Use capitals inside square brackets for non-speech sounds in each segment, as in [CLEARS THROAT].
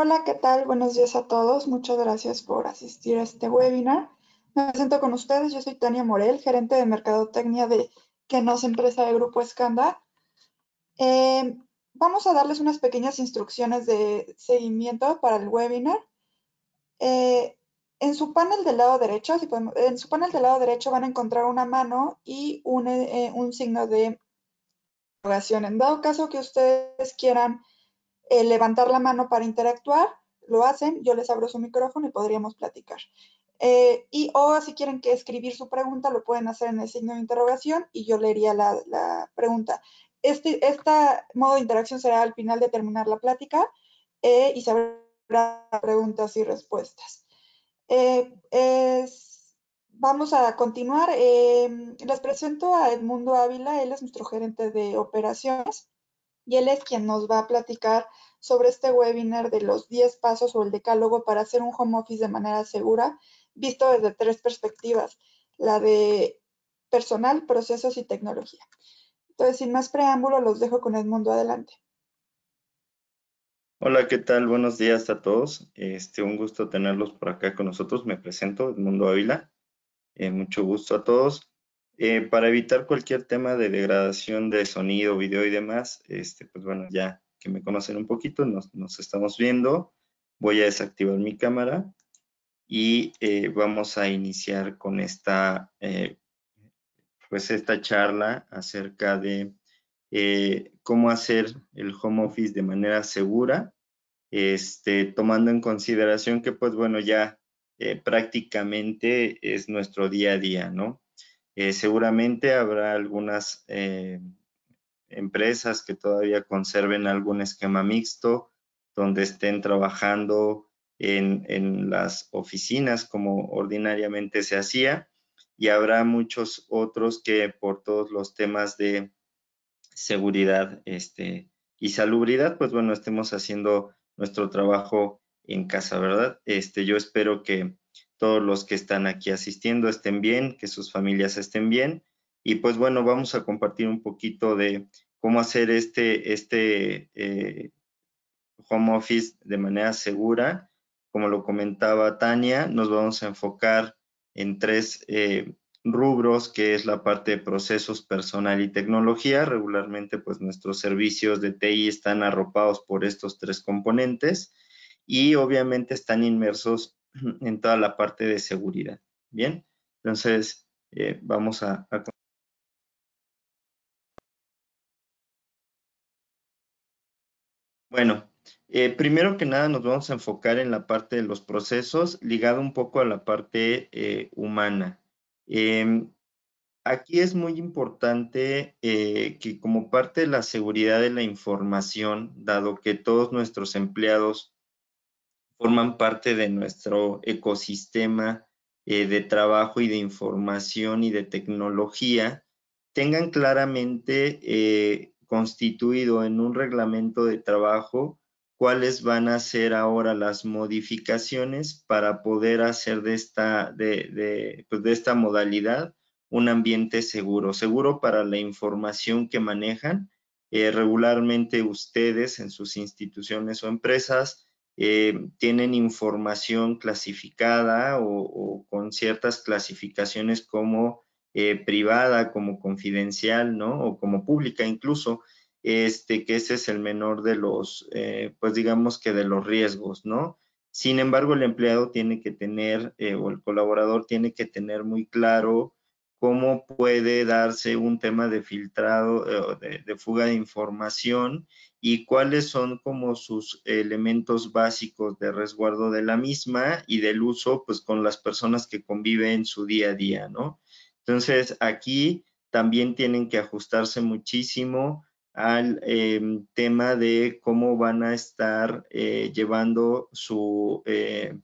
Hola, ¿qué tal? Buenos días a todos. Muchas gracias por asistir a este webinar. Me presento con ustedes. Yo soy Tania Morel, gerente de Mercadotecnia de Kenos Empresa de Grupo Escanda. Eh, vamos a darles unas pequeñas instrucciones de seguimiento para el webinar. Eh, en su panel del lado derecho, en su panel del lado derecho van a encontrar una mano y un, eh, un signo de interrogación. En dado caso que ustedes quieran eh, levantar la mano para interactuar, lo hacen, yo les abro su micrófono y podríamos platicar. Eh, y o si quieren que escribir su pregunta, lo pueden hacer en el signo de interrogación y yo leería la, pregunta. Este, este modo de interacción será al final de terminar la plática eh, y se habrá preguntas y respuestas. vamos a continuar. Em, les presento a Edmundo Ávila, él es nuestro gerente de operaciones y él es quien nos va a platicar sobre este webinar de los 10 pasos o el decálogo para hacer un home office de manera segura, visto desde tres perspectivas, la de personal, procesos y tecnología. Entonces, sin más preámbulo, los dejo con Edmundo adelante. Hola, ¿qué tal? Buenos días a todos. Este, un gusto tenerlos por acá con nosotros. Me presento, Edmundo Ávila. Eh, mucho gusto a todos. Eh, para evitar cualquier tema de degradación de sonido, video y demás, este, pues bueno, ya que me conocen un poquito, nos, estamos viendo. Voy a desactivar mi cámara y eh, vamos a iniciar con esta, eh, pues esta charla acerca de cómo hacer el home office de manera segura, este, tomando en consideración que, pues bueno, ya prácticamente es nuestro día a día, ¿no? Eh, seguramente habrá algunas eh, empresas que todavía conserven algún esquema mixto donde estén trabajando en, en las oficinas como ordinariamente se hacía y habrá muchos otros que por todos los temas de seguridad este, y salubridad, pues bueno, estemos haciendo nuestro trabajo en casa, ¿verdad? Este, yo espero que todos los que están aquí asistiendo estén bien, que sus familias estén bien. Y pues bueno, vamos a compartir un poquito de cómo hacer este, este eh, home office de manera segura. Como lo comentaba Tania, nos vamos a enfocar en tres eh, rubros, que es la parte de procesos, personal y tecnología. Regularmente, pues nuestros servicios de TI están arropados por estos tres componentes y obviamente están inmersos en toda la parte de seguridad. Bien, entonces eh, vamos a, continuar. Bueno, eh, primero que nada nos vamos a enfocar en la parte de los procesos ligado un poco a la parte eh, humana. Em, aquí es muy importante que como parte de la seguridad de la información, dado que todos nuestros empleados forman parte de nuestro ecosistema eh, de trabajo y de información y de tecnología, tengan claramente eh, constituido en un reglamento de trabajo cuáles van a ser ahora las modificaciones para poder hacer de esta, de, pues, esta modalidad un ambiente seguro, seguro para la información que manejan. Eh, regularmente ustedes en sus instituciones o empresas eh, tienen información clasificada o, con ciertas clasificaciones como eh, privada, como confidencial, ¿no? O como pública incluso, este, que ese es el menor de los, eh, pues digamos que de los riesgos, ¿no? Sin embargo, el empleado tiene que tener, o el colaborador tiene que tener muy claro cómo puede darse un tema de filtrado, de, de fuga de información y cuáles son como sus elementos básicos de resguardo de la misma y del uso pues con las personas que conviven en su día a día, ¿no? Entonces aquí también tienen que ajustarse muchísimo al em, tema de cómo van a estar eh, llevando su, eh,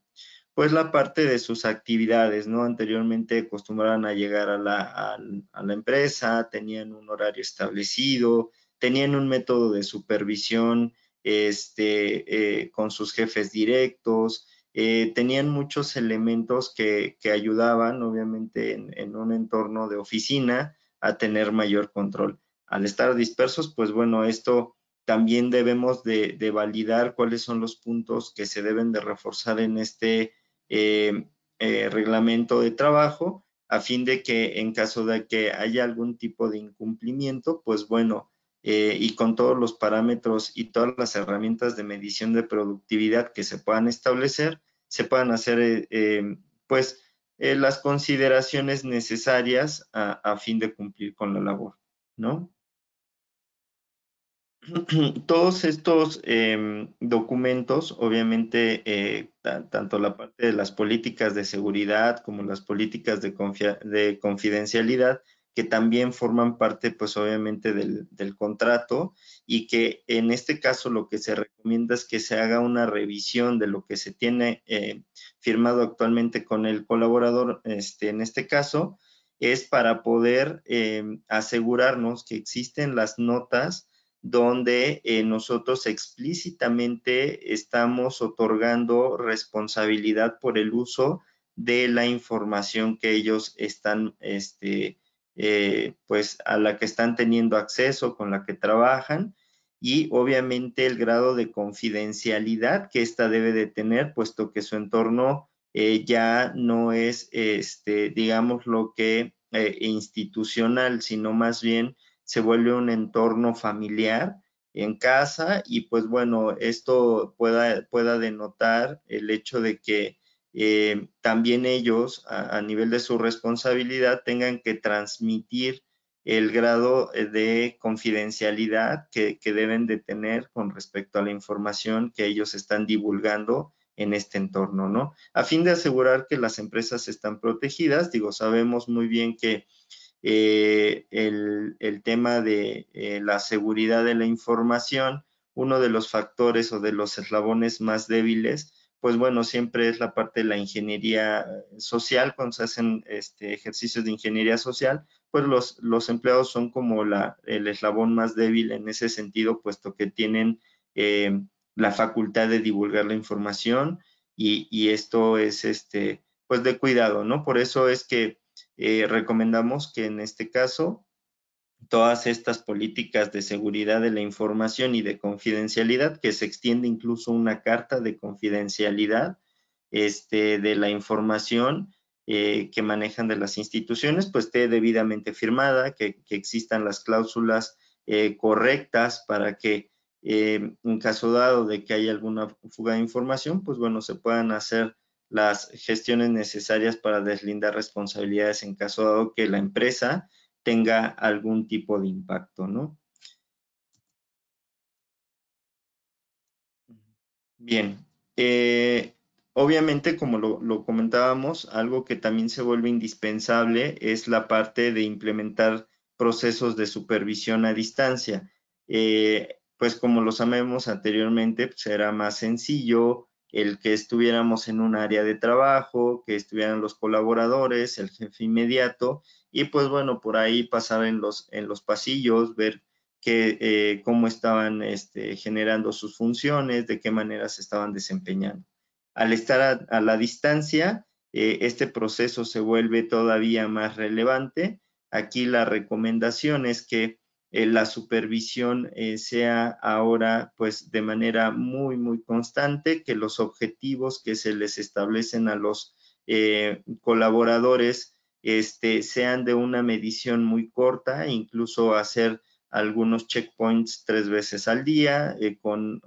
pues la parte de sus actividades, ¿no? Anteriormente acostumbraban a llegar a la, a la empresa, tenían un horario establecido, tenían un método de supervisión este, eh, con sus jefes directos, eh, tenían muchos elementos que, ayudaban, obviamente, en, un entorno de oficina a tener mayor control. Al estar dispersos, pues bueno, esto también debemos de, validar cuáles son los puntos que se deben de reforzar en este eh, reglamento de trabajo, a fin de que en caso de que haya algún tipo de incumplimiento, pues bueno, eh, y con todos los parámetros y todas las herramientas de medición de productividad que se puedan establecer, se puedan hacer eh, eh, pues, las consideraciones necesarias a, fin de cumplir con la labor, [CLEARS THROAT] Todos estos em, documentos, obviamente, tanto la parte de las políticas de seguridad como las políticas de confidencialidad, que también forman parte, pues obviamente, del, contrato y que en este caso lo que se recomienda es que se haga una revisión de lo que se tiene eh, firmado actualmente con el colaborador, este, en este caso, es para poder eh, asegurarnos que existen las notas donde eh, nosotros explícitamente estamos otorgando responsabilidad por el uso de la información que ellos están este, eh, pues a la que están teniendo acceso, con la que trabajan y obviamente el grado de confidencialidad que ésta debe de tener, puesto que su entorno eh, ya no es, este, digamos, lo que eh, institucional, sino más bien se vuelve un entorno familiar en casa y pues bueno, esto pueda, pueda denotar el hecho de que eh, también ellos, a, nivel de su responsabilidad, tengan que transmitir el grado eh, de confidencialidad que, deben de tener con respecto a la información que ellos están divulgando en este entorno, ¿no? A fin de asegurar que las empresas están protegidas, digo, sabemos muy bien que eh, el, tema de la seguridad de la información, uno de los factores o de los eslabones más débiles pues bueno, siempre es la parte de la ingeniería social, cuando se hacen este, ejercicios de ingeniería social, pues los, empleados son como el eslabón más débil en ese sentido, puesto que tienen eh, la facultad de divulgar la información y, esto es este, pues de cuidado, ¿no? Por eso es que eh, recomendamos que en este caso todas estas políticas de seguridad de la información y de confidencialidad, que se extiende incluso una carta de confidencialidad este, de la información eh, que manejan de las instituciones, pues esté debidamente firmada, que, existan las cláusulas eh, correctas para que eh, en caso dado de que haya alguna fuga de información, pues bueno, se puedan hacer las gestiones necesarias para deslindar responsabilidades en caso dado que la empresa tenga algún tipo de impacto, ¿no? Bien, eh, obviamente, como lo, comentábamos, algo que también se vuelve indispensable es la parte de implementar procesos de supervisión a distancia. Eh, pues como lo sabemos anteriormente, será pues, más sencillo, el que estuviéramos en un área de trabajo, que estuvieran los colaboradores, el jefe inmediato, y pues bueno, por ahí pasar en los, en los pasillos, ver que, eh, cómo estaban este, generando sus funciones, de qué manera se estaban desempeñando. Al estar a, la distancia, eh, este proceso se vuelve todavía más relevante. Aquí la recomendación es que eh, la supervisión eh, sea ahora pues de manera muy, muy constante, que los objetivos que se les establecen a los eh, colaboradores este, sean de una medición muy corta, incluso hacer algunos checkpoints tres veces al día con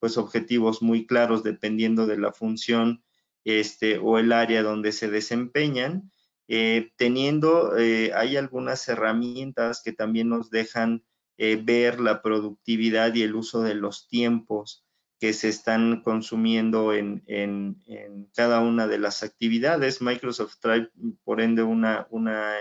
pues objetivos muy claros dependiendo de la función este, o el área donde se desempeñan eh, teniendo, eh, hay algunas herramientas que también nos dejan eh, ver la productividad y el uso de los tiempos que se están consumiendo en, cada una de las actividades. Microsoft trae, por ende, una, una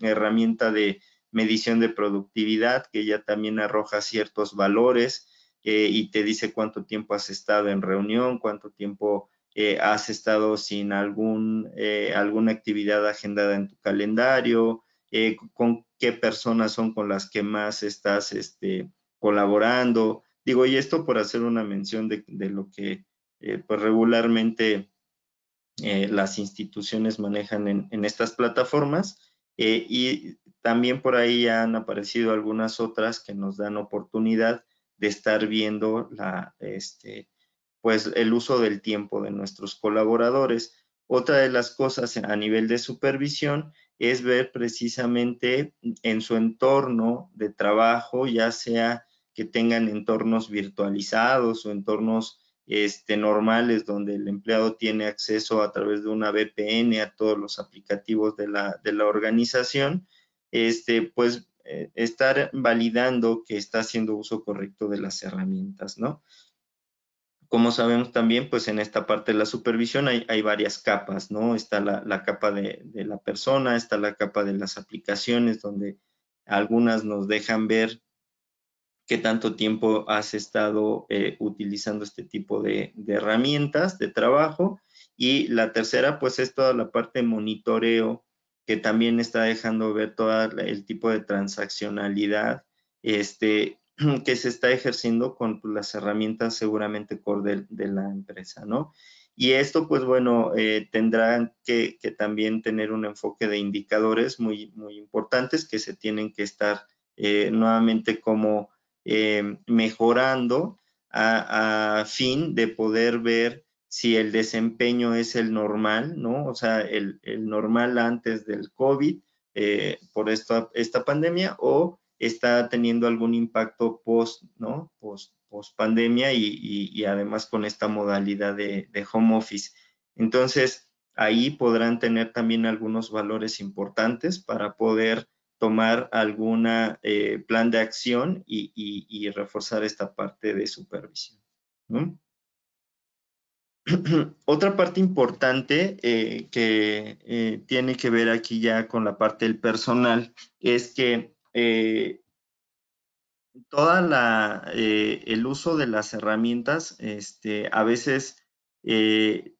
herramienta de medición de productividad que ya también arroja ciertos valores y te dice cuánto tiempo has estado en reunión, cuánto tiempo eh, has estado sin algún, eh, alguna actividad agendada en tu calendario, eh, con qué personas son con las que más estás este, colaborando. Digo, y esto por hacer una mención de, lo que pues, regularmente las instituciones manejan en, estas plataformas. y también por ahí han aparecido algunas otras que nos dan oportunidad de estar viendo la, este, pues el uso del tiempo de nuestros colaboradores. Otra de las cosas a nivel de supervisión es ver precisamente en su entorno de trabajo, ya sea que tengan entornos virtualizados o entornos este, normales donde el empleado tiene acceso a través de una VPN a todos los aplicativos de la, de la organización, este, pues eh, estar validando que está haciendo uso correcto de las herramientas, ¿no? como sabemos también, pues en esta parte de la supervisión hay, varias capas, ¿no? Está la, capa de, la persona, está la capa de las aplicaciones, donde algunas nos dejan ver qué tanto tiempo has estado eh, utilizando este tipo de, de, herramientas de trabajo. Y la tercera, pues es toda la parte de monitoreo, que también está dejando ver todo el tipo de transaccionalidad este, [CLEARS THROAT] que se está ejerciendo con pues, las herramientas seguramente core de, la empresa, ¿no? Y esto, pues bueno, eh, tendrán que, también tener un enfoque de indicadores muy, muy importantes que se tienen que estar eh, nuevamente como eh, mejorando a, fin de poder ver si el desempeño es el normal, ¿no? O sea, el, normal antes del COVID por esta, esta pandemia o está teniendo algún impacto post, ¿no? Post, pandemia y, además con esta modalidad de, home office. Entonces, ahí podrán tener también algunos valores importantes para poder tomar algún eh, plan de acción y, reforzar esta parte de supervisión. [CLEARS THROAT] Otra parte importante eh, que eh, tiene que ver aquí ya con la parte del personal es que eh, toda la, eh, el uso de las herramientas, este, a veces eh,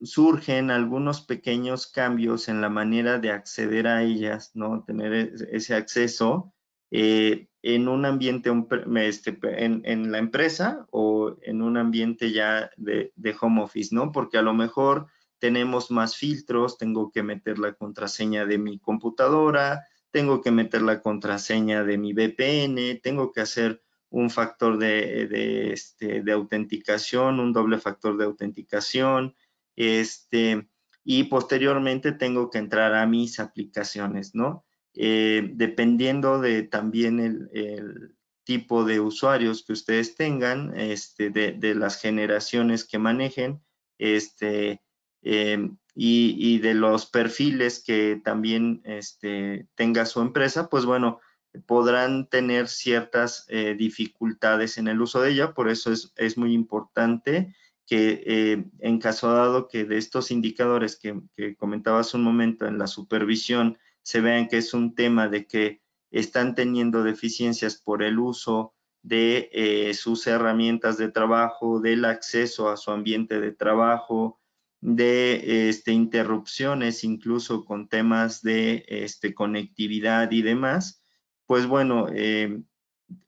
surgen algunos pequeños cambios en la manera de acceder a ellas, ¿no? Tener ese acceso en un ambiente, este, en, la empresa o en un ambiente ya de, de home office, ¿no? Porque a lo mejor tenemos más filtros, tengo que meter la contraseña de mi computadora, tengo que meter la contraseña de mi VPN, tengo que hacer un factor este, de, autenticación, un doble factor de autenticación, este, y posteriormente tengo que entrar a mis aplicaciones, ¿no? Eh, dependiendo de también el, tipo de usuarios que ustedes tengan, este, de, las generaciones que manejen, este, em, y, de los perfiles que también este, tenga su empresa, pues bueno, podrán tener ciertas eh, dificultades en el uso de ella, por eso es, muy importante que eh, en caso dado que de estos indicadores que, comentaba hace un momento en la supervisión se vean que es un tema de que están teniendo deficiencias por el uso de eh, sus herramientas de trabajo, del acceso a su ambiente de trabajo, de este, interrupciones, incluso con temas de este, conectividad y demás, pues bueno, eh,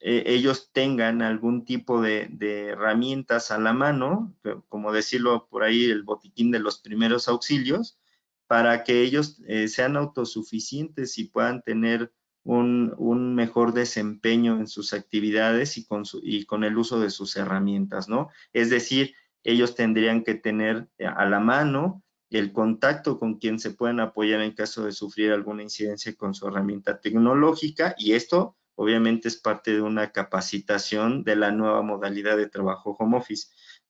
e, ellos tengan algún tipo de, herramientas a la mano, como decirlo por ahí, el botiquín de los primeros auxilios, para que ellos eh, sean autosuficientes y puedan tener un, un, mejor desempeño en sus actividades y con, y con el uso de sus herramientas, ¿no? Es decir, ellos tendrían que tener eh, a la mano el contacto con quien se pueden apoyar en caso de sufrir alguna incidencia con su herramienta tecnológica y esto obviamente es parte de una capacitación de la nueva modalidad de trabajo home office.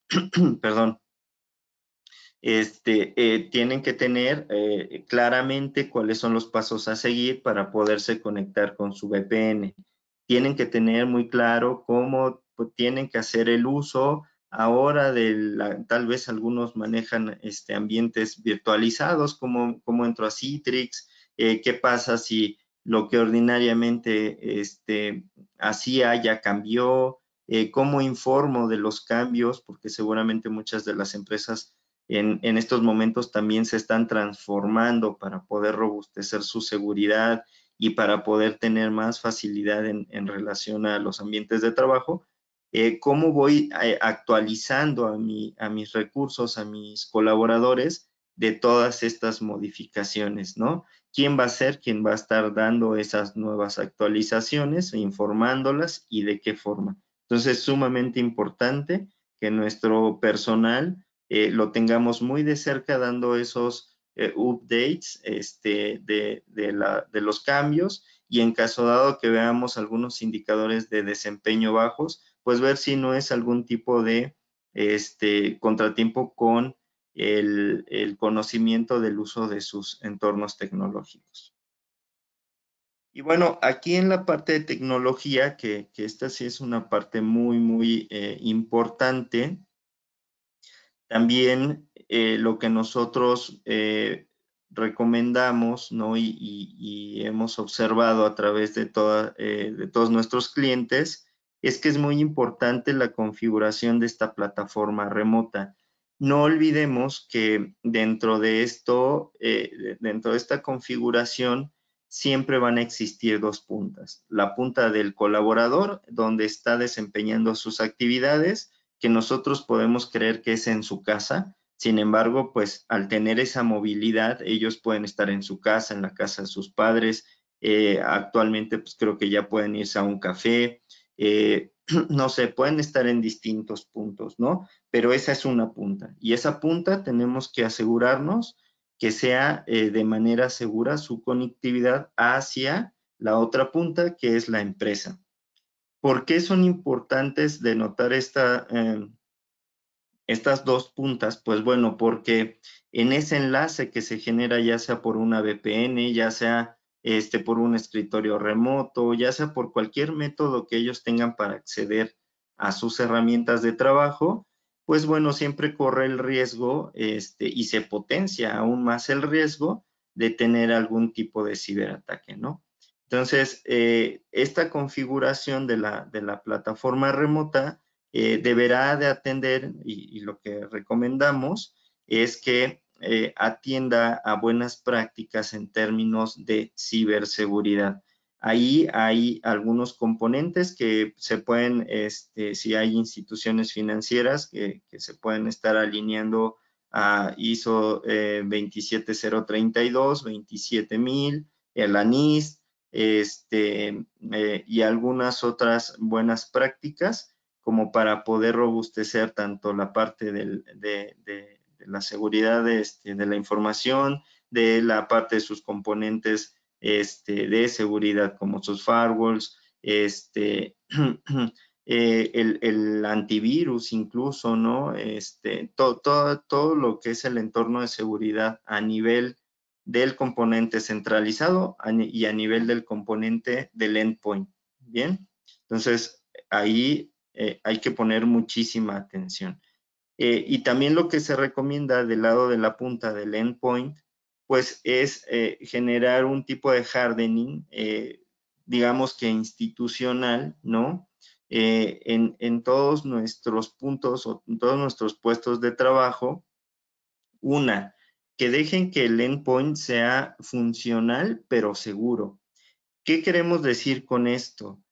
[CLEARS THROAT] Perdón. Este, eh, tienen que tener eh, claramente cuáles son los pasos a seguir para poderse conectar con su VPN. Tienen que tener muy claro cómo pues, tienen que hacer el uso Ahora de tal vez algunos manejan este, ambientes virtualizados, como, como entro a Citrix, eh, qué pasa si lo que ordinariamente este, hacía ya cambió, eh, cómo informo de los cambios, porque seguramente muchas de las empresas en, estos momentos también se están transformando para poder robustecer su seguridad y para poder tener más facilidad en, en relación a los ambientes de trabajo. Eh, cómo voy eh, actualizando a, a mis recursos, a mis colaboradores de todas estas modificaciones, ¿no? ¿Quién va a ser quien va a estar dando esas nuevas actualizaciones, informándolas y de qué forma? Entonces, es sumamente importante que nuestro personal eh, lo tengamos muy de cerca dando esos updates este, de, de los cambios y en caso dado que veamos algunos indicadores de desempeño bajos, pues ver si no es algún tipo de este, contratiempo con el, conocimiento del uso de sus entornos tecnológicos. Y bueno, aquí en la parte de tecnología, que, esta sí es una parte muy, muy eh, importante, también eh, lo que nosotros eh, recomendamos Y, hemos observado a través de, de todos nuestros clientes es que es muy importante la configuración de esta plataforma remota. No olvidemos que dentro de esto, eh, dentro de esta configuración, siempre van a existir dos puntas. La punta del colaborador, donde está desempeñando sus actividades, que nosotros podemos creer que es en su casa. Sin embargo, pues al tener esa movilidad, ellos pueden estar en su casa, en la casa de sus padres. Eh, actualmente, pues creo que ya pueden irse a un café, eh, [CLEARS THROAT] no sé, pueden estar en distintos puntos, ¿no? Pero esa es una punta y esa punta tenemos que asegurarnos que sea eh, de manera segura su conectividad hacia la otra punta que es la empresa. ¿Por qué son importantes denotar eh, estas dos puntas? Pues bueno, porque en ese enlace que se genera ya sea por una VPN, ya sea este, por un escritorio remoto, ya sea por cualquier método que ellos tengan para acceder a sus herramientas de trabajo, pues bueno, siempre corre el riesgo este, y se potencia aún más el riesgo de tener algún tipo de ciberataque, ¿no? Entonces, eh, esta configuración de la, plataforma remota eh, deberá de atender, y, lo que recomendamos es que eh, atienda a buenas prácticas en términos de ciberseguridad. Ahí hay algunos componentes que se pueden, este, si hay instituciones financieras que, se pueden estar alineando a ISO 27032, eh, 27000, el ANIS, este, eh, y algunas otras buenas prácticas como para poder robustecer tanto la parte del, de la seguridad este, de, la información, de la parte de sus componentes este, de seguridad como sus firewalls, este, [CLEARS THROAT] eh, el, antivirus incluso, ¿no? todo, lo que es el entorno de seguridad a nivel del componente centralizado y a nivel del componente del endpoint, ¿bien? Entonces, ahí eh, hay que poner muchísima atención. Eh, y también lo que se recomienda del lado de la punta del endpoint, pues es eh, generar un tipo de hardening, eh, digamos que institucional, ¿no? En, todos nuestros puntos o en todos nuestros puestos de trabajo, una, que dejen que el endpoint sea funcional pero seguro. ¿Qué queremos decir con esto?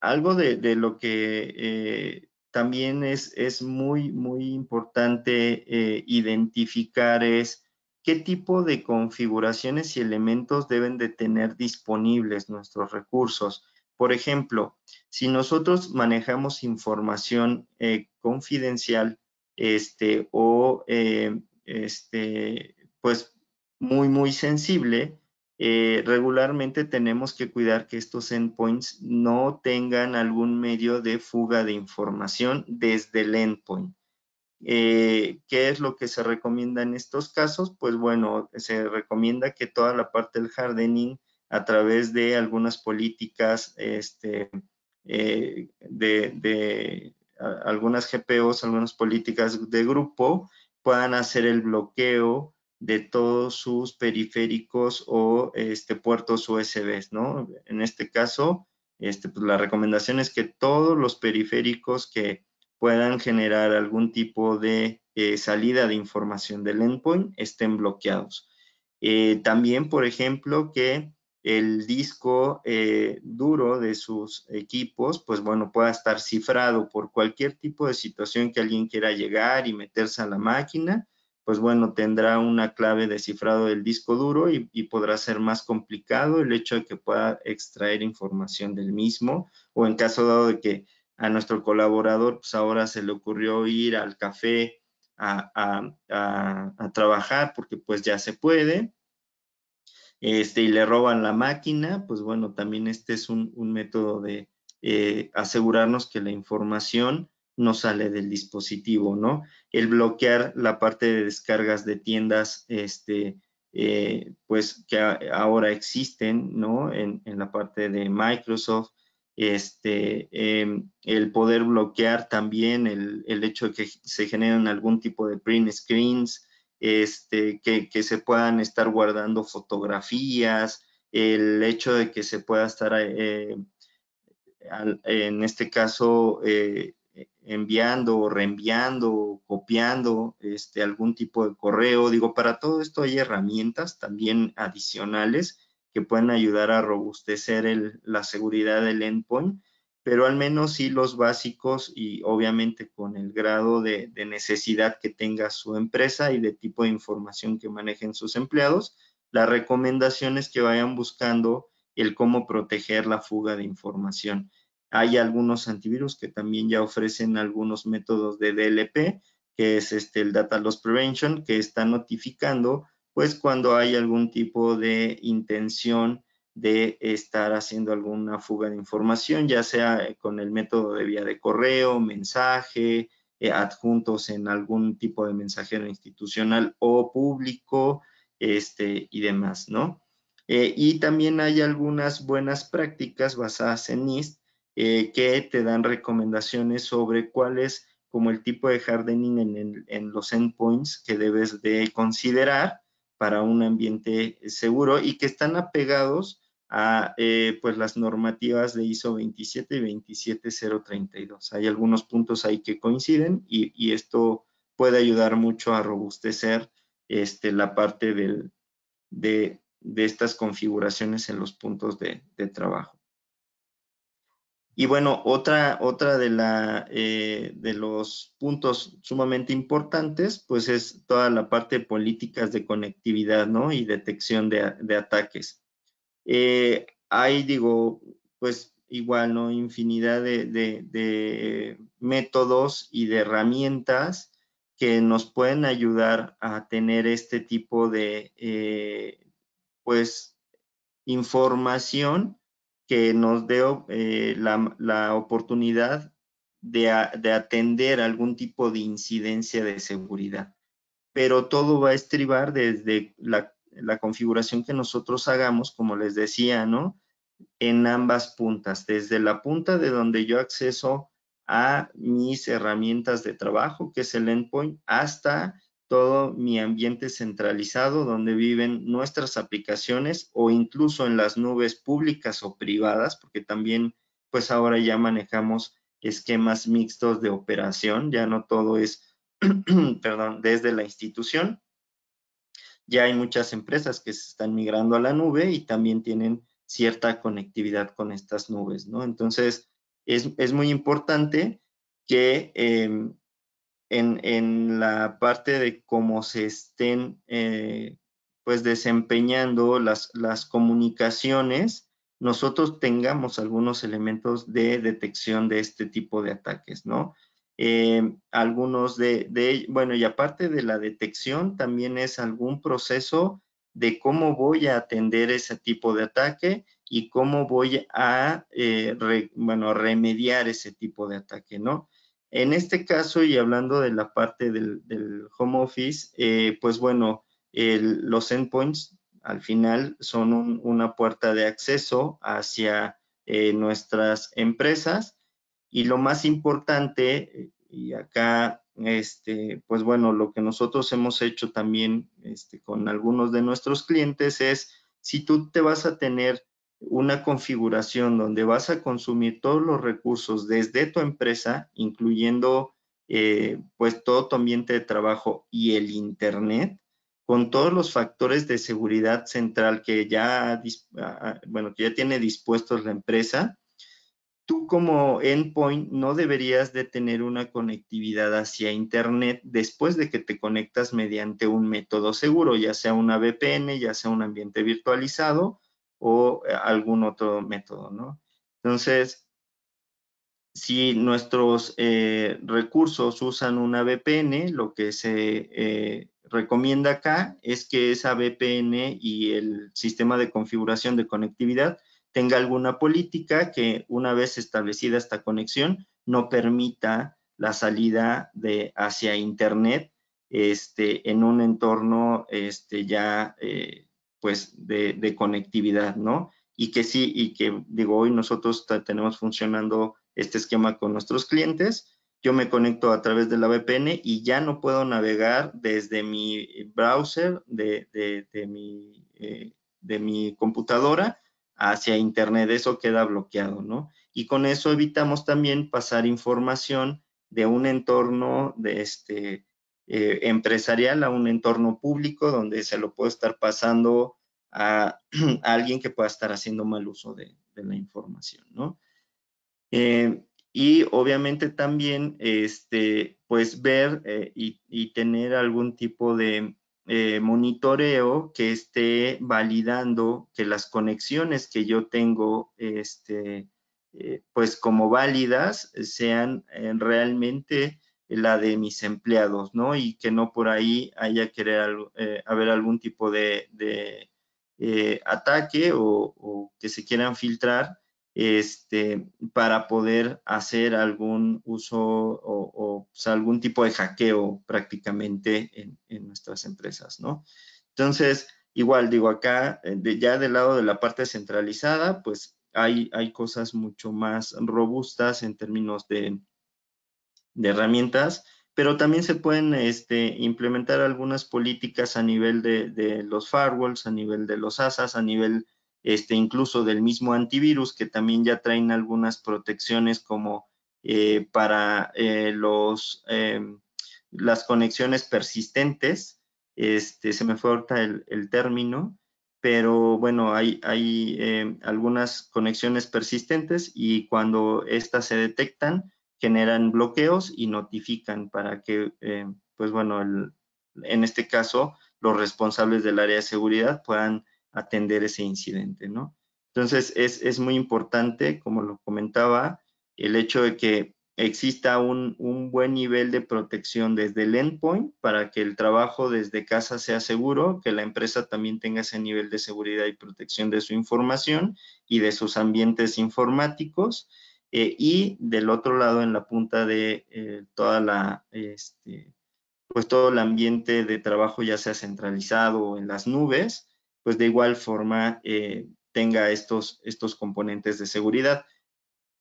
algo de, lo que también es, muy, muy importante eh, identificar es qué tipo de configuraciones y elementos deben de tener disponibles nuestros recursos. Por ejemplo, si nosotros manejamos información eh, confidencial este, o eh, este, pues muy, muy sensible, eh, regularmente tenemos que cuidar que estos endpoints no tengan algún medio de fuga de información desde el endpoint. Eh, ¿Qué es lo que se recomienda en estos casos? Pues bueno, se recomienda que toda la parte del hardening a través de algunas políticas este, eh, de, algunas GPOs, algunas políticas de grupo, puedan hacer el bloqueo de todos sus periféricos o este, puertos USB, ¿no? En este caso, este, pues, la recomendación es que todos los periféricos que puedan generar algún tipo de eh, salida de información del endpoint estén bloqueados. Eh, también, por ejemplo, que el disco eh, duro de sus equipos, pues bueno, pueda estar cifrado por cualquier tipo de situación que alguien quiera llegar y meterse a la máquina pues bueno, tendrá una clave de cifrado del disco duro y, podrá ser más complicado el hecho de que pueda extraer información del mismo o en caso dado de que a nuestro colaborador pues ahora se le ocurrió ir al café a, trabajar porque pues ya se puede este, y le roban la máquina, pues bueno, también este es un, método de eh, asegurarnos que la información no sale del dispositivo, ¿no? El bloquear la parte de descargas de tiendas, este, eh, pues que ahora existen, ¿no? En, la parte de Microsoft, este, em, el poder bloquear también el, hecho de que se generen algún tipo de print screens, este, que, se puedan estar guardando fotografías, el hecho de que se pueda estar, eh, en este caso, eh, eh, enviando, o reenviando, copiando este, algún tipo de correo. Digo, para todo esto hay herramientas también adicionales que pueden ayudar a robustecer la seguridad del endpoint, pero al menos sí los básicos y obviamente con el grado de, de necesidad que tenga su empresa y de tipo de información que manejen sus empleados, las recomendación es que vayan buscando el cómo proteger la fuga de información. Hay algunos antivirus que también ya ofrecen algunos métodos de DLP, que es este, el Data Loss Prevention, que está notificando pues cuando hay algún tipo de intención de estar haciendo alguna fuga de información, ya sea eh, con el método de vía de correo, mensaje, eh, adjuntos en algún tipo de mensajero institucional o público este, y demás, ¿no? Eh, y también hay algunas buenas prácticas basadas en NIST eh, que te dan recomendaciones sobre cuál es como el tipo de hardening en, los endpoints que debes de considerar para un ambiente eh, seguro y que están apegados a eh, pues las normativas de ISO 27 y 27032. Hay algunos puntos ahí que coinciden y, esto puede ayudar mucho a robustecer este, la parte de, estas configuraciones en los puntos de trabajo. Y bueno, otra, otra de, la, eh, de los puntos sumamente importantes, pues es toda la parte de políticas de conectividad, ¿no? Y detección de, ataques. Eh, hay, digo, pues igual, ¿no? Infinidad de, métodos y de herramientas que nos pueden ayudar a tener este tipo de, eh, pues, información que nos dé eh, la, oportunidad de, atender algún tipo de incidencia de seguridad. Pero todo va a estribar desde la, la configuración que nosotros hagamos, como les decía, ¿no? En ambas puntas, desde la punta de donde yo acceso a mis herramientas de trabajo, que es el endpoint, hasta todo mi ambiente centralizado donde viven nuestras aplicaciones o incluso en las nubes públicas o privadas, porque también pues ahora ya manejamos esquemas mixtos de operación, ya no todo es, [CLEARS THROAT] perdón, desde la institución. Ya hay muchas empresas que se están migrando a la nube y también tienen cierta conectividad con estas nubes, ¿no? Entonces, es, muy importante que em, en, la parte de cómo se estén eh, pues desempeñando las, comunicaciones, nosotros tengamos algunos elementos de detección de este tipo de ataques, ¿no? Eh, algunos de, de, bueno, y aparte de la detección, también es algún proceso de cómo voy a atender ese tipo de ataque y cómo voy a, eh, bueno, remediar ese tipo de ataque, ¿no? En este caso, y hablando de la parte del, home office, eh, pues bueno, los endpoints al final son una puerta de acceso hacia eh, nuestras empresas y lo más importante, y acá, este, pues bueno, lo que nosotros hemos hecho también este, con algunos de nuestros clientes es, si tú te vas a tener una configuración donde vas a consumir todos los recursos desde tu empresa, incluyendo eh, pues todo tu ambiente de trabajo y el Internet, con todos los factores de seguridad central que ya, que ya tiene dispuesto la empresa, tú como endpoint no deberías de tener una conectividad hacia Internet después de que te conectas mediante un método seguro, ya sea una VPN, ya sea un ambiente virtualizado o eh, algún otro método, ¿no? Entonces, si nuestros eh, recursos usan una VPN, lo que se eh, recomienda acá es que esa VPN y el sistema de configuración de conectividad tenga alguna política que una vez establecida esta conexión no permita la salida de hacia Internet este, en un entorno este, ya pues de, conectividad, ¿no? Y que sí, y que digo, hoy nosotros tenemos funcionando este esquema con nuestros clientes, yo me conecto a través de la VPN y ya no puedo navegar desde mi browser, de, mi, eh, de, mi, computadora hacia Internet. Eso queda bloqueado, ¿no? Y con eso evitamos también pasar información de un entorno de este, eh, empresarial a un entorno público donde se lo puedo estar pasando a, [CLEARS THROAT] alguien que pueda estar haciendo mal uso de, la información, eh, y obviamente también, este, pues ver eh, y, tener algún tipo de monitoreo que esté validando que las conexiones que yo tengo, este, pues como válidas, sean realmente la de mis empleados, ¿no? Y que no por ahí haya querer eh, haber algún tipo de, eh, ataque o, que se quieran filtrar este, para poder hacer algún uso o, pues, algún tipo de hackeo prácticamente en, nuestras empresas, ¿no? Entonces, igual digo acá, eh, ya del lado de la parte centralizada, pues hay, hay cosas mucho más robustas en términos de de herramientas, pero también se pueden este, implementar algunas políticas a nivel de, los firewalls, a nivel de los ASAs, a nivel este, incluso del mismo antivirus, que también ya traen algunas protecciones como eh, para eh, los, em, las conexiones persistentes, este, se me fue ahorita el, término, pero bueno, hay, hay em, algunas conexiones persistentes y cuando estas se detectan, generan bloqueos y notifican para que, eh, pues bueno, en este caso, los responsables del área de seguridad puedan atender ese incidente, ¿no? Entonces, es, muy importante, como lo comentaba, el hecho de que exista un, un, buen nivel de protección desde el endpoint para que el trabajo desde casa sea seguro, que la empresa también tenga ese nivel de seguridad y protección de su información y de sus ambientes informáticos eh, y del otro lado en la punta de eh, toda la, este, pues todo el ambiente de trabajo ya sea centralizado o en las nubes, pues de igual forma eh, tenga estos, estos componentes de seguridad.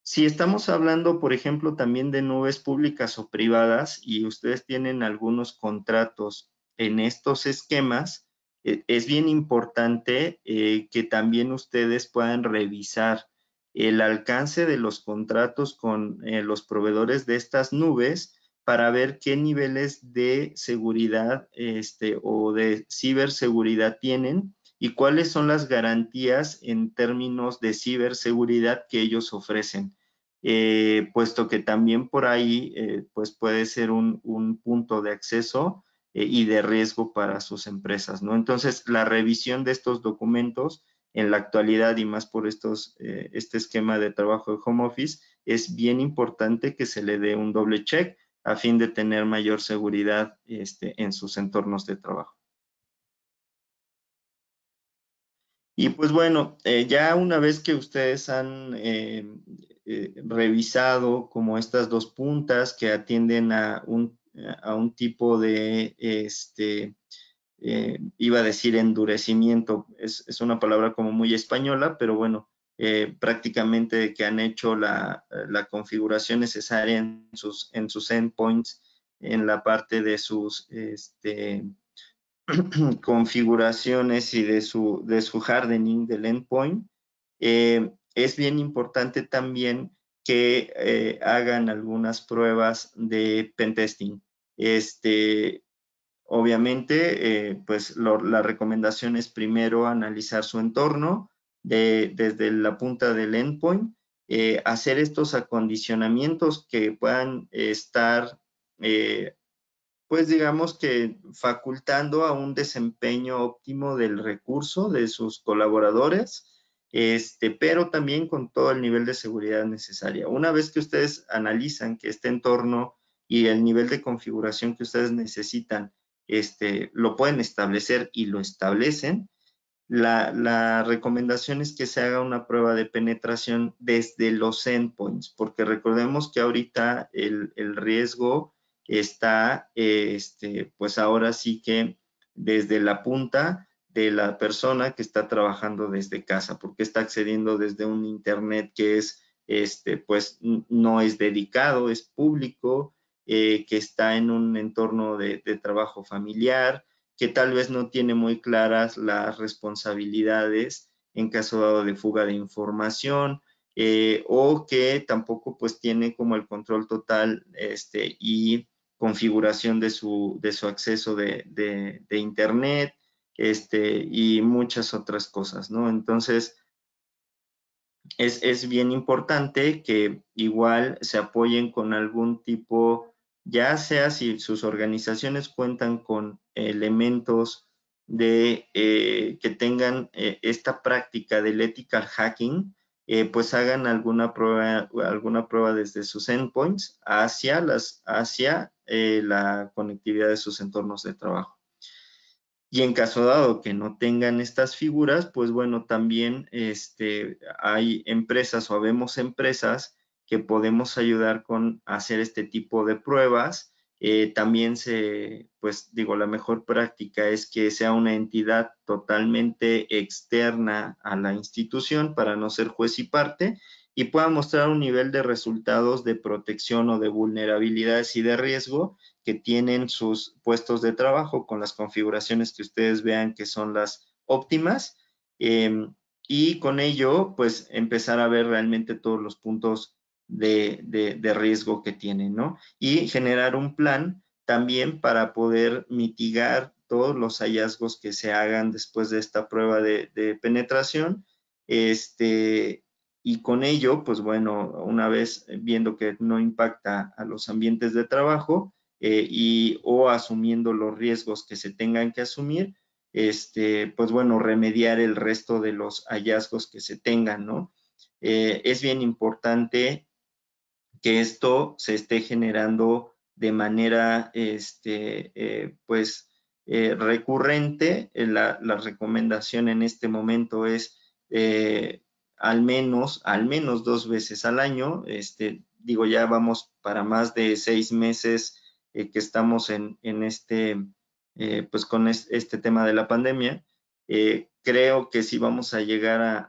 Si estamos hablando, por ejemplo, también de nubes públicas o privadas y ustedes tienen algunos contratos en estos esquemas, es bien importante que también ustedes puedan revisar el alcance de los contratos con eh, los proveedores de estas nubes para ver qué niveles de seguridad este, o de ciberseguridad tienen y cuáles son las garantías en términos de ciberseguridad que ellos ofrecen, eh, puesto que también por ahí eh, pues puede ser un, punto de acceso y de riesgo para sus empresas. ¿no? Entonces, la revisión de estos documentos en la actualidad y más por estos, eh, este esquema de trabajo de home office, es bien importante que se le dé un doble check a fin de tener mayor seguridad este, en sus entornos de trabajo. Y pues bueno, eh, ya una vez que ustedes han eh, revisado como estas dos puntas que atienden a un, a un tipo de este, eh, iba a decir endurecimiento, es, es, una palabra como muy española, pero bueno, eh, prácticamente que han hecho la, la, configuración necesaria en sus, en sus endpoints, en la parte de sus este, [CLEARS THROAT] configuraciones y de su, de su hardening del endpoint. Eh, es bien importante también que hagan algunas pruebas de pentesting. Este, Obviamente, eh, pues la recomendación es primero analizar su entorno desde la punta del endpoint, eh, hacer estos acondicionamientos que puedan estar, eh, pues digamos que facultando a un desempeño óptimo del recurso de sus colaboradores, este, pero también con todo el nivel de seguridad necesaria. Una vez que ustedes analizan que este entorno y el nivel de configuración que ustedes necesitan este, lo pueden establecer y lo establecen. La, recomendación es que se haga una prueba de penetración desde los endpoints, porque recordemos que ahorita el, riesgo está, eh, este, pues ahora sí que desde la punta de la persona que está trabajando desde casa, porque está accediendo desde un internet que es, este, pues no es dedicado, es público, eh, que está en un entorno de, trabajo familiar, que tal vez no tiene muy claras las responsabilidades en caso dado de fuga de información eh, o que tampoco pues tiene como el control total este, y configuración de su, de su acceso de, internet este, y muchas otras cosas, ¿no? Entonces, es, es, bien importante que igual se apoyen con algún tipo ya sea si sus organizaciones cuentan con elementos de eh, que tengan eh, esta práctica del ethical hacking, eh, pues hagan alguna prueba, alguna prueba desde sus endpoints hacia, las, hacia la conectividad de sus entornos de trabajo. Y en caso dado que no tengan estas figuras, pues bueno, también este, hay empresas o habemos empresas que podemos ayudar con hacer este tipo de pruebas. Eh, también se, pues digo, la mejor práctica es que sea una entidad totalmente externa a la institución para no ser juez y parte y pueda mostrar un nivel de resultados de protección o de vulnerabilidades y de riesgo que tienen sus puestos de trabajo con las configuraciones que ustedes vean que son las óptimas. Em, y con ello, pues empezar a ver realmente todos los puntos de, riesgo que tienen, ¿no? Y generar un plan también para poder mitigar todos los hallazgos que se hagan después de esta prueba de, penetración. Este, y con ello, pues bueno, una vez viendo que no impacta a los ambientes de trabajo eh, y o asumiendo los riesgos que se tengan que asumir, este, pues bueno, remediar el resto de los hallazgos que se tengan, ¿no? Eh, es bien importante que esto se esté generando de manera, este, eh, pues, eh, recurrente. Eh, la, recomendación en este momento es al menos, al menos dos veces al año. Este, digo, ya vamos para más de seis meses que estamos en, este, pues, con este tema de la pandemia creo que sí vamos a llegar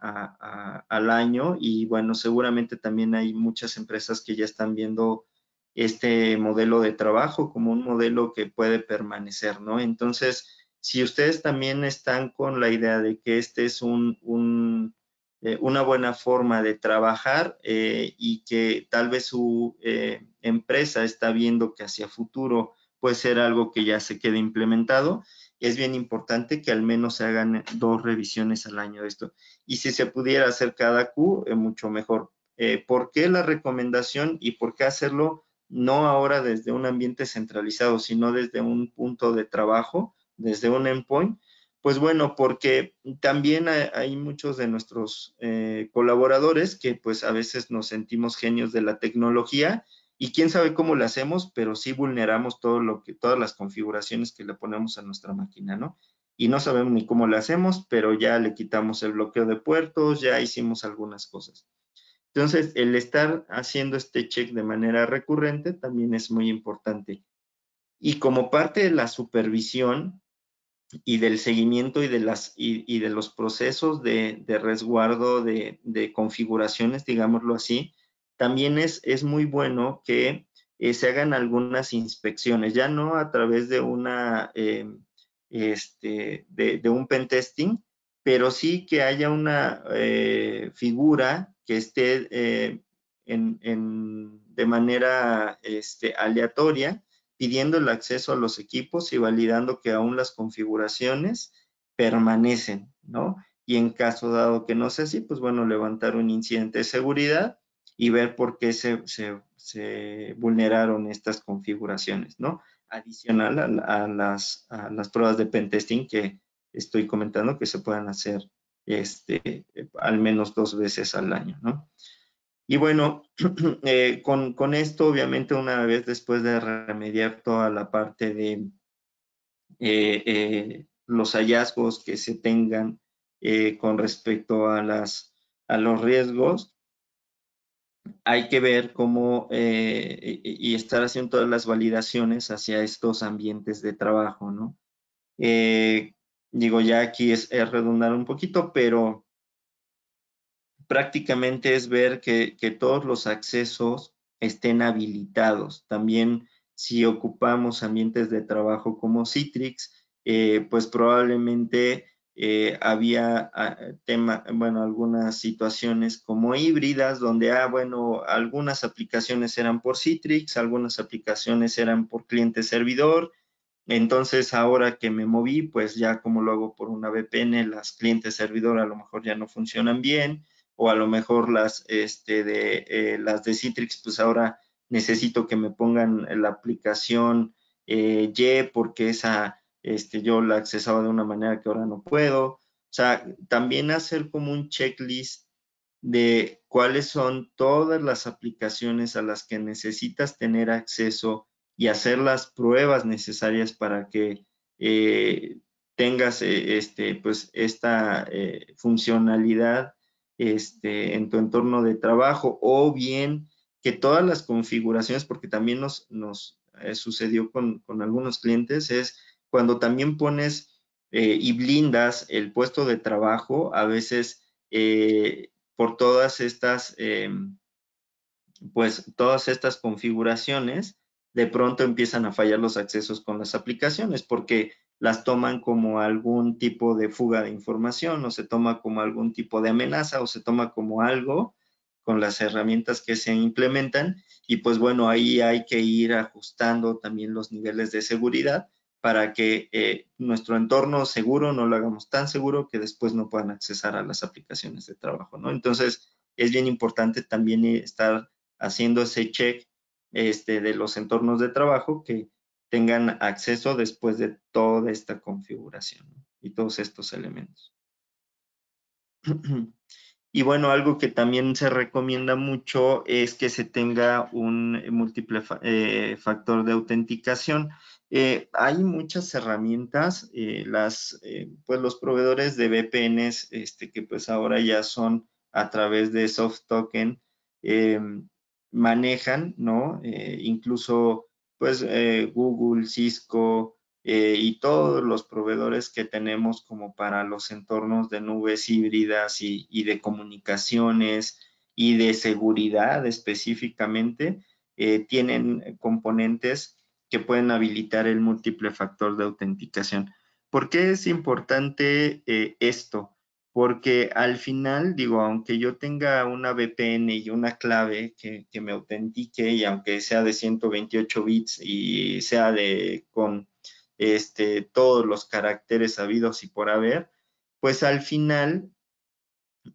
al año y bueno, seguramente también hay muchas empresas que ya están viendo este modelo de trabajo como un modelo que puede permanecer, ¿no? Entonces, si ustedes también están con la idea de que este es un, eh, una buena forma de trabajar eh, y que tal vez su eh, empresa está viendo que hacia futuro puede ser algo que ya se quede implementado, es bien importante que al menos se hagan dos revisiones al año de esto. Y si se pudiera hacer cada Q, eh, mucho mejor. Eh, ¿Por qué la recomendación y por qué hacerlo no ahora desde un ambiente centralizado, sino desde un punto de trabajo, desde un endpoint? Pues bueno, porque también hay, muchos de nuestros eh, colaboradores que pues a veces nos sentimos genios de la tecnología y quién sabe cómo lo hacemos, pero sí vulneramos todo lo que, todas las configuraciones que le ponemos a nuestra máquina, ¿no? Y no sabemos ni cómo lo hacemos, pero ya le quitamos el bloqueo de puertos, ya hicimos algunas cosas. Entonces, el estar haciendo este check de manera recurrente también es muy importante. Y como parte de la supervisión y del seguimiento y de, las, y, de los procesos de, resguardo de configuraciones, digámoslo así, también es, muy bueno que eh, se hagan algunas inspecciones, ya no a través de una, em, este, de, un pentesting, pero sí que haya una eh, figura que esté eh, en, de manera este, aleatoria pidiendo el acceso a los equipos y validando que aún las configuraciones permanecen, ¿no? Y en caso dado que no sea así, pues bueno, levantar un incidente de seguridad y ver por qué se, vulneraron estas configuraciones, ¿no? Adicional a, las, pruebas de pentesting que estoy comentando que se puedan hacer este, al menos dos veces al año, ¿no? Y bueno, [CLEARS THROAT] eh, con, esto, obviamente, una vez después de remediar toda la parte de eh, eh, los hallazgos que se tengan con respecto a, las, a los riesgos, hay que ver cómo eh, y estar haciendo todas las validaciones hacia estos ambientes de trabajo, ¿no? Eh, digo, ya aquí es, redundar un poquito, pero prácticamente es ver que, todos los accesos estén habilitados. También si ocupamos ambientes de trabajo como Citrix, eh, pues probablemente eh, había ah, tema, bueno, algunas situaciones como híbridas, donde, ah, bueno, algunas aplicaciones eran por Citrix, algunas aplicaciones eran por cliente servidor. Entonces, ahora que me moví, pues ya como lo hago por una VPN, las clientes servidor a lo mejor ya no funcionan bien, o a lo mejor las, este, de, eh, las Citrix, pues ahora necesito que me pongan la aplicación eh, Y porque esa este, yo la accesaba de una manera que ahora no puedo. O sea, también hacer como un checklist de cuáles son todas las aplicaciones a las que necesitas tener acceso y hacer las pruebas necesarias para que eh, tengas eh, este, pues, esta eh, funcionalidad este, en tu entorno de trabajo o bien que todas las configuraciones, porque también nos, nos sucedió con, con algunos clientes, es cuando también pones eh, y blindas el puesto de trabajo, a veces eh, por todas estas, eh, pues todas estas configuraciones, de pronto empiezan a fallar los accesos con las aplicaciones porque las toman como algún tipo de fuga de información o se toma como algún tipo de amenaza o se toma como algo con las herramientas que se implementan y pues bueno, ahí hay que ir ajustando también los niveles de seguridad para que eh, nuestro entorno seguro no lo hagamos tan seguro que después no puedan accesar a las aplicaciones de trabajo, ¿no? Entonces, es bien importante también estar haciendo ese check este, de los entornos de trabajo que tengan acceso después de toda esta configuración y todos estos elementos. [CLEARS THROAT] Y bueno, algo que también se recomienda mucho es que se tenga un múltiple eh, factor de autenticación. Eh, hay muchas herramientas, eh, las, eh, pues los proveedores de VPNs, este, que pues ahora ya son a través de soft token, manejan, ¿no? incluso pues Google, Cisco y todos los proveedores que tenemos como para los entornos de nubes híbridas y de comunicaciones y de seguridad específicamente, tienen componentes que pueden habilitar el múltiple factor de autenticación. ¿Por qué es importante eh, esto? Porque al final, digo, aunque yo tenga una VPN y una clave que, me autentique y aunque sea de 128 bits y sea de con este, todos los caracteres habidos y por haber, pues al final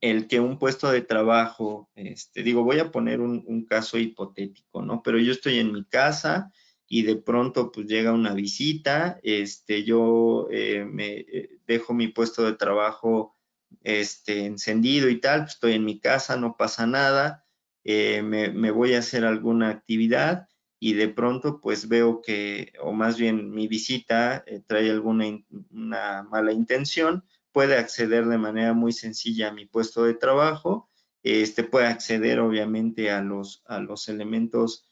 el que un puesto de trabajo, este, digo, voy a poner un, un caso hipotético, ¿no? Pero yo estoy en mi casa, y de pronto pues llega una visita, este, yo eh, me eh, dejo mi puesto de trabajo este, encendido y tal, pues, estoy en mi casa, no pasa nada, eh, me, me, voy a hacer alguna actividad y de pronto pues veo que, o más bien mi visita trae alguna una mala intención, puede acceder de manera muy sencilla a mi puesto de trabajo, este, puede acceder obviamente a los, a los elementos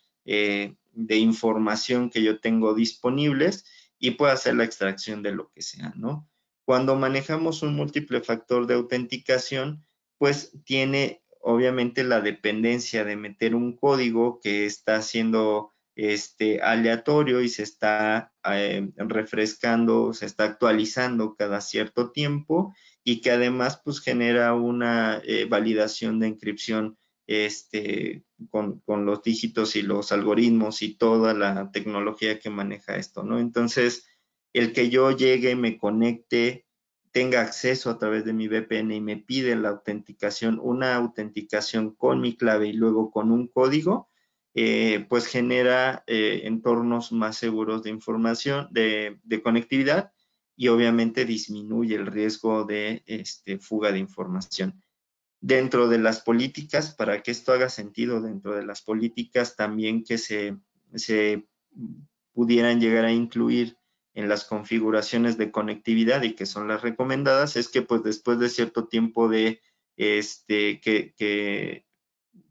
de información que yo tengo disponibles y puedo hacer la extracción de lo que sea, ¿no? Cuando manejamos un múltiple factor de autenticación, pues tiene obviamente la dependencia de meter un código que está siendo este, aleatorio y se está eh, refrescando, se está actualizando cada cierto tiempo y que además pues genera una eh, validación de encripción este, con, los dígitos y los algoritmos y toda la tecnología que maneja esto, ¿no? Entonces, el que yo llegue, me conecte, tenga acceso a través de mi VPN y me pide la autenticación, una autenticación con mi clave y luego con un código, eh, pues genera eh, entornos más seguros de información, de, conectividad y obviamente disminuye el riesgo de este, fuga de información dentro de las políticas, para que esto haga sentido dentro de las políticas también que se, se pudieran llegar a incluir en las configuraciones de conectividad y que son las recomendadas, es que pues después de cierto tiempo de, este, que, que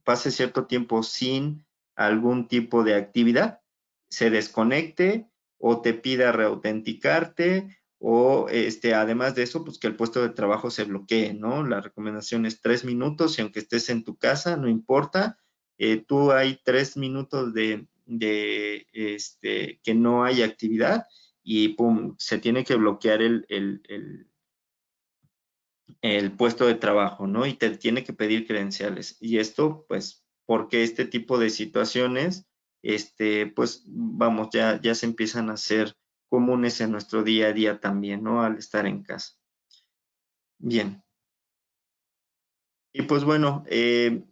pase cierto tiempo sin algún tipo de actividad, se desconecte o te pida reautenticarte o este, además de eso, pues que el puesto de trabajo se bloquee, ¿no? La recomendación es tres minutos y aunque estés en tu casa, no importa, eh, tú hay tres minutos de, este, que no hay actividad y pum, se tiene que bloquear el, puesto de trabajo, ¿no? Y te tiene que pedir credenciales. Y esto, pues, porque este tipo de situaciones, este, pues, vamos, ya, ya se empiezan a hacer comunes en nuestro día a día también, ¿no? Al estar en casa. Bien. Y pues bueno, eh,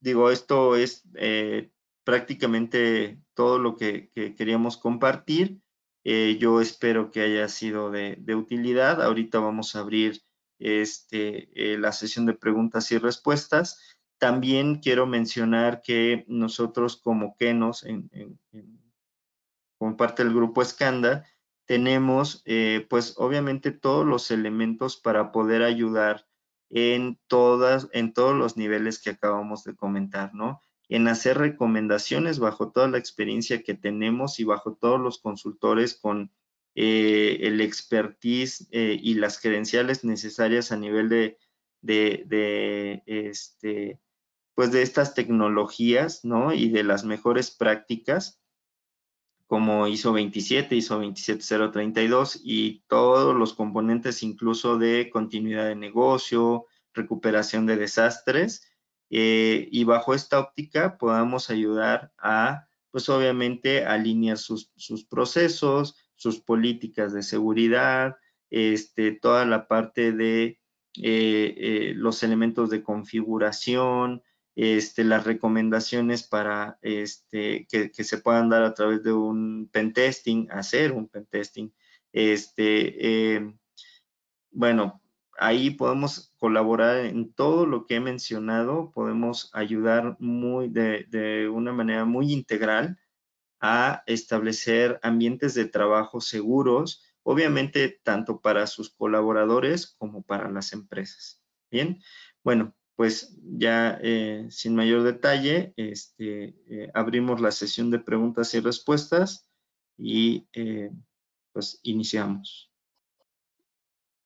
digo, esto es eh, prácticamente todo lo que, queríamos compartir. Eh, yo espero que haya sido de, utilidad. Ahorita vamos a abrir este, la sesión de preguntas y respuestas. También quiero mencionar que nosotros como Kenos en, en como parte del grupo Escanda, tenemos eh, pues obviamente todos los elementos para poder ayudar en, todas, en todos los niveles que acabamos de comentar, ¿no? En hacer recomendaciones bajo toda la experiencia que tenemos y bajo todos los consultores con eh, el expertise eh, y las credenciales necesarias a nivel de, de, de, este, pues de estas tecnologías, ¿no? Y de las mejores prácticas como ISO 27, ISO 27032 y todos los componentes incluso de continuidad de negocio, recuperación de desastres. Eh, y bajo esta óptica podamos ayudar a, pues obviamente, alinear sus, procesos, sus políticas de seguridad, este, toda la parte de eh, eh, los elementos de configuración, este, las recomendaciones para este, que, se puedan dar a través de un pentesting, hacer un pentesting. Este, em, bueno, ahí podemos colaborar en todo lo que he mencionado, podemos ayudar de, de una manera muy integral a establecer ambientes de trabajo seguros, obviamente tanto para sus colaboradores como para las empresas. Bien, bueno, pues ya eh, sin mayor detalle, este, eh, abrimos la sesión de preguntas y respuestas y eh, pues iniciamos.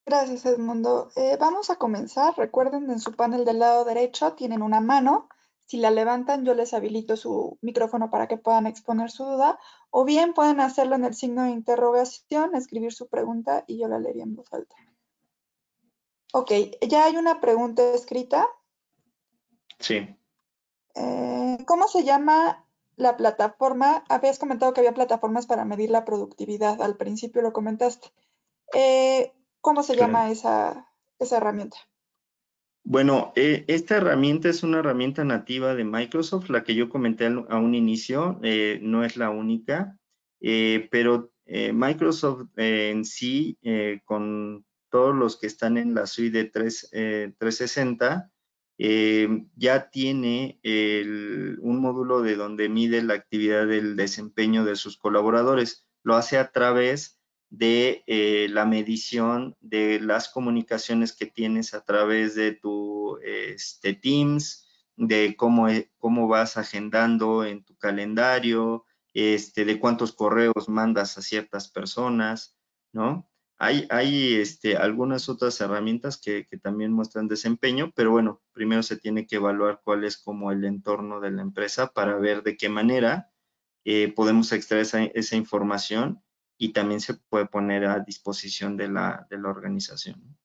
Gracias Edmundo. vamos a comenzar. Recuerden, en su panel del lado derecho tienen una mano. Si la levantan, yo les habilito su micrófono para que puedan exponer su duda. O bien pueden hacerlo en el signo de interrogación, escribir su pregunta y yo la leería en voz alta. Ok, ya hay una pregunta escrita. Sí. Eh, ¿Cómo se llama la plataforma? Habías comentado que había plataformas para medir la productividad, al principio lo comentaste. Eh, ¿Cómo se llama esa, herramienta? Bueno, eh, esta herramienta es una herramienta nativa de Microsoft, la que yo comenté a un inicio, no es la única, pero Microsoft en sí, con todos los que están en la suite 360, Em, ya tiene un módulo de donde mide la actividad del desempeño de sus colaboradores. Lo hace a través de eh, la medición de las comunicaciones que tienes a través de tu este, Teams, de cómo, e, cómo vas agendando en tu calendario, este, de cuántos correos mandas a ciertas personas, ¿no? Hay, este, algunas otras herramientas que, también muestran desempeño, pero bueno, primero se tiene que evaluar cuál es como el entorno de la empresa para ver de qué manera eh, podemos extraer esa, información y también se puede poner a disposición de la, organización.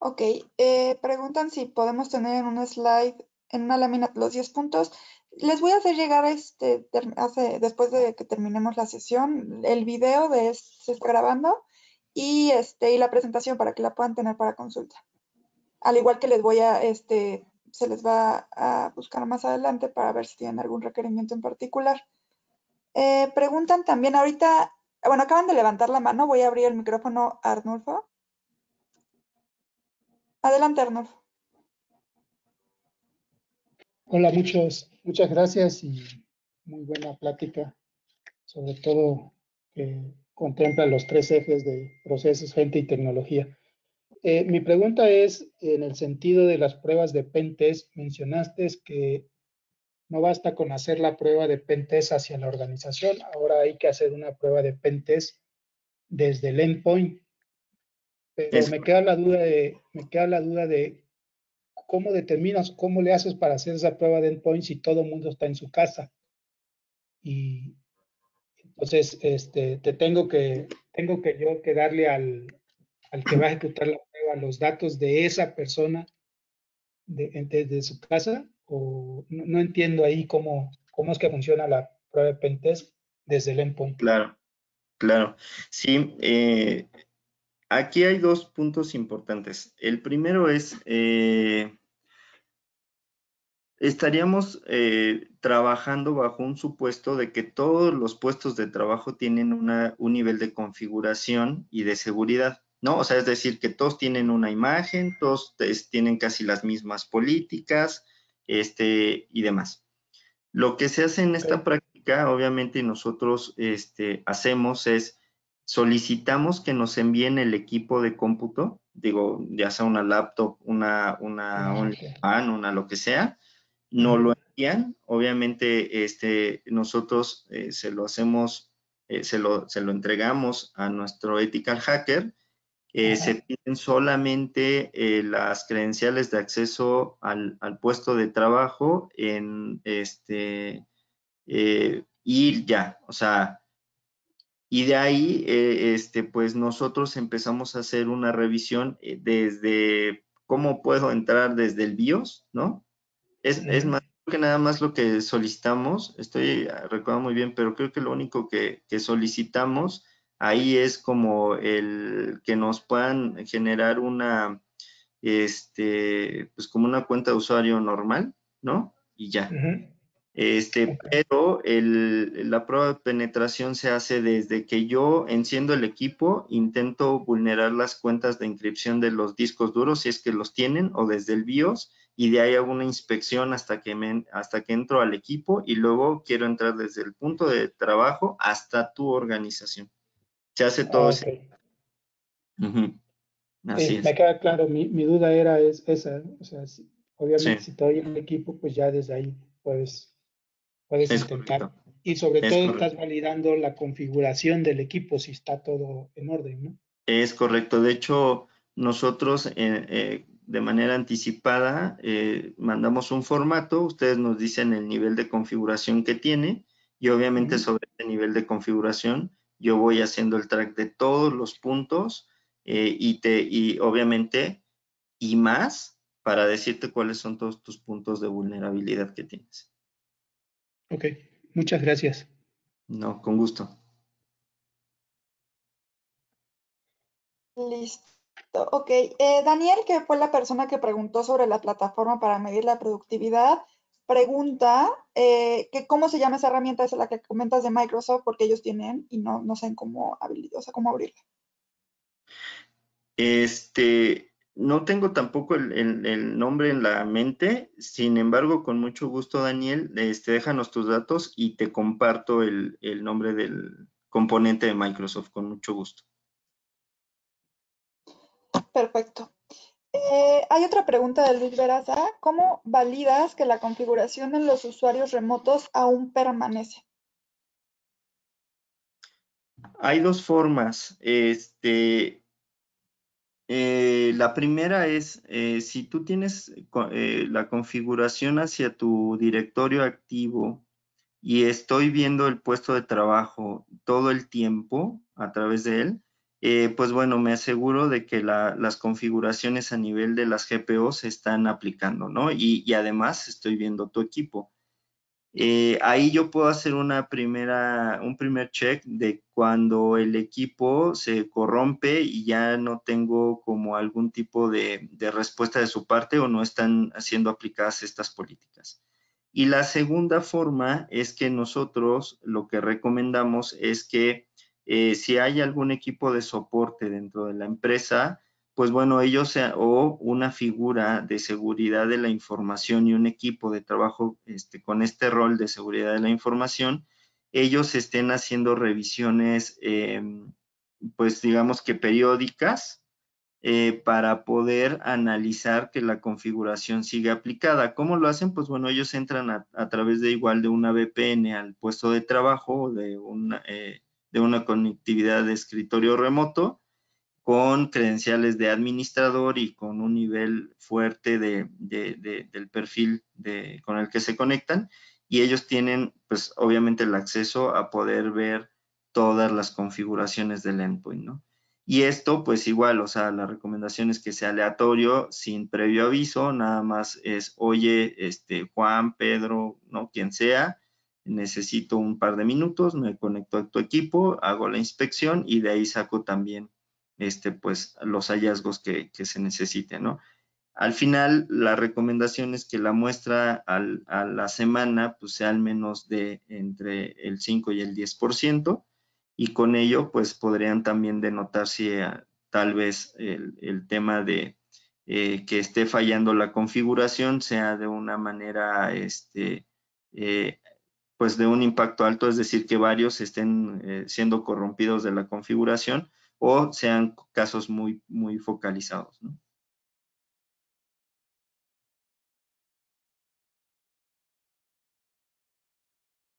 Ok, eh, preguntan si podemos tener en un slide, en una lámina, los 10 puntos les voy a hacer llegar este, después de que terminemos la sesión, el video de se está grabando y, este, y la presentación para que la puedan tener para consulta. Al igual que les voy a, este, se les va a buscar más adelante para ver si tienen algún requerimiento en particular. Eh, preguntan también ahorita, bueno, acaban de levantar la mano, voy a abrir el micrófono Arnulfo. Adelante, Arnulfo. Hola, muchos, Muchas gracias y muy buena plática, sobre todo que contempla los tres ejes de procesos, gente y tecnología. Eh, mi pregunta es, en el sentido de las pruebas de Pentes, mencionaste que no basta con hacer la prueba de Pentes hacia la organización, ahora hay que hacer una prueba de Pentes desde el endpoint. Pero me queda la duda de, me queda la duda de ¿cómo determinas, cómo le haces para hacer esa prueba de endpoint si todo el mundo está en su casa? Y entonces, este, te tengo que, tengo que yo que darle al, al que va a ejecutar la prueba los datos de esa persona desde de, su casa, o no, no, entiendo ahí cómo, cómo es que funciona la prueba de pentest desde el endpoint. Claro, claro. Sí, eh, aquí hay dos puntos importantes. El primero es, eh, estaríamos eh, trabajando bajo un supuesto de que todos los puestos de trabajo tienen un nivel de configuración y de seguridad. ¿No? O sea, es decir, que todos tienen una imagen, todos tienen casi las mismas políticas este, y demás. Lo que se hace en esta práctica, obviamente, nosotros este, hacemos es solicitamos que nos envíen el equipo de cómputo, digo, ya sea una laptop, una, una ah, una lo que sea, no lo envían. Obviamente, este, nosotros eh, se lo hacemos, eh, se, lo, se, lo, entregamos a nuestro ethical hacker. se tienen solamente eh, las credenciales de acceso al, al, puesto de trabajo en este y ya, o sea, y de ahí, eh, este, pues nosotros empezamos a hacer una revisión eh, desde cómo puedo entrar desde el BIOS, ¿no? Es, es más que nada más lo que solicitamos, estoy ah, recuerdo muy bien, pero creo que lo único que, solicitamos ahí es como el que nos puedan generar una, este, pues como una cuenta de usuario normal, ¿no? Y ya. Este, pero la prueba de penetración se hace desde que yo enciendo el equipo, intento vulnerar las cuentas de inscripción de los discos duros, si es que los tienen, o desde el BIOS, y de ahí hago una inspección hasta que, hasta que entro al equipo y luego quiero entrar desde el punto de trabajo hasta tu organización. Se hace todo ah, eso. Me queda claro, mi, duda era esa, o sea, obviamente si estoy en el equipo, pues ya desde ahí puedes puedes intentar. Y sobre todo estás validando la configuración del equipo si está todo en orden, ¿no? Es correcto. De hecho, nosotros eh, eh, de manera anticipada eh, mandamos un formato, ustedes nos dicen el nivel de configuración que tiene y obviamente sobre este nivel de configuración yo voy haciendo el track de todos los puntos y, te, y obviamente y más para decirte cuáles son todos tus puntos de vulnerabilidad que tienes. Ok, muchas gracias. No, con gusto. Listo. Ok, eh, Daniel, que fue la persona que preguntó sobre la plataforma para medir la productividad, pregunta eh, que cómo se llama esa herramienta, esa es la que comentas de Microsoft, porque ellos tienen y no, saben cómo, cómo abrirla. Este, no tengo tampoco el, nombre en la mente, sin embargo, con mucho gusto, Daniel, este, déjanos tus datos y te comparto el, nombre del componente de Microsoft, con mucho gusto. Perfecto. Eh, hay otra pregunta de Luis Veraza. ¿Cómo validas que la configuración en los usuarios remotos aún permanece? Hay dos formas. Este, eh, la primera es, eh, si tú tienes eh, la configuración hacia tu directorio activo y estoy viendo el puesto de trabajo todo el tiempo a través de él, pues bueno, me aseguro de que las configuraciones a nivel de las GPO se están aplicando, ¿no? y además estoy viendo tu equipo. Eh, ahí yo puedo hacer una primera, un primer check de cuando el equipo se corrompe y ya no tengo como algún tipo de, respuesta de su parte o no están siendo aplicadas estas políticas. Y la segunda forma es que nosotros lo que recomendamos es que eh, si hay algún equipo de soporte dentro de la empresa, pues bueno, ellos o una figura de seguridad de la información y un equipo de trabajo este, con este rol de seguridad de la información, ellos estén haciendo revisiones, em, pues digamos que periódicas, eh, para poder analizar que la configuración sigue aplicada. ¿Cómo lo hacen? Pues bueno, ellos entran a, través de igual de una VPN al puesto de trabajo de una eh, conectividad de escritorio remoto con credenciales de administrador y con un nivel fuerte del perfil con el que se conectan y ellos tienen pues obviamente el acceso a poder ver todas las configuraciones del endpoint, ¿no? Y esto pues igual, o sea, la recomendación es que sea aleatorio, sin previo aviso, nada más es, oye, este, Juan, Pedro, ¿no? Quien sea, necesito un par de minutos, me conecto a tu equipo, hago la inspección y de ahí saco también este, pues, los hallazgos que, se necesiten, Al final, la recomendación es que la muestra a la semana pues, sea al menos de entre el 5 y el 10%, y con ello pues, podrían también denotar si ah, tal vez el, tema de eh, que esté fallando la configuración sea de una manera, este, eh, pues de un impacto alto, es decir, que varios estén eh, siendo corrompidos de la configuración o sean casos muy, muy focalizados. ¿no?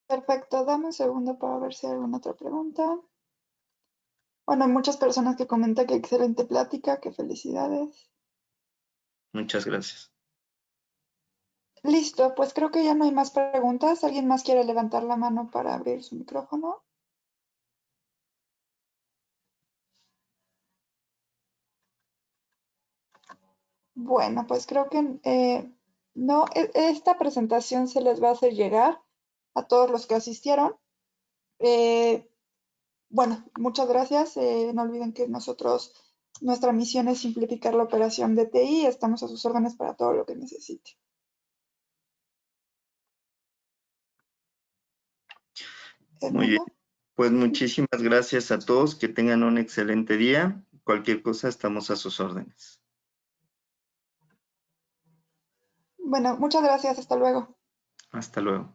Perfecto, dame un segundo para ver si hay alguna otra pregunta. Bueno, hay muchas personas que comentan que excelente plática, que felicidades. Muchas gracias. Listo, pues creo que ya no hay más preguntas. ¿Alguien más quiere levantar la mano para abrir su micrófono? Bueno, pues creo que eh, no, e-, esta presentación se les va a hacer llegar a todos los que asistieron. Eh, bueno, muchas gracias. Eh, no olviden que nosotros, nuestra misión es simplificar la operación de TI. Estamos a sus órdenes para todo lo que necesite. Muy bien. Pues muchísimas gracias a todos. Que tengan un excelente día. Cualquier cosa, estamos a sus órdenes. Bueno, muchas gracias. Hasta luego. Hasta luego.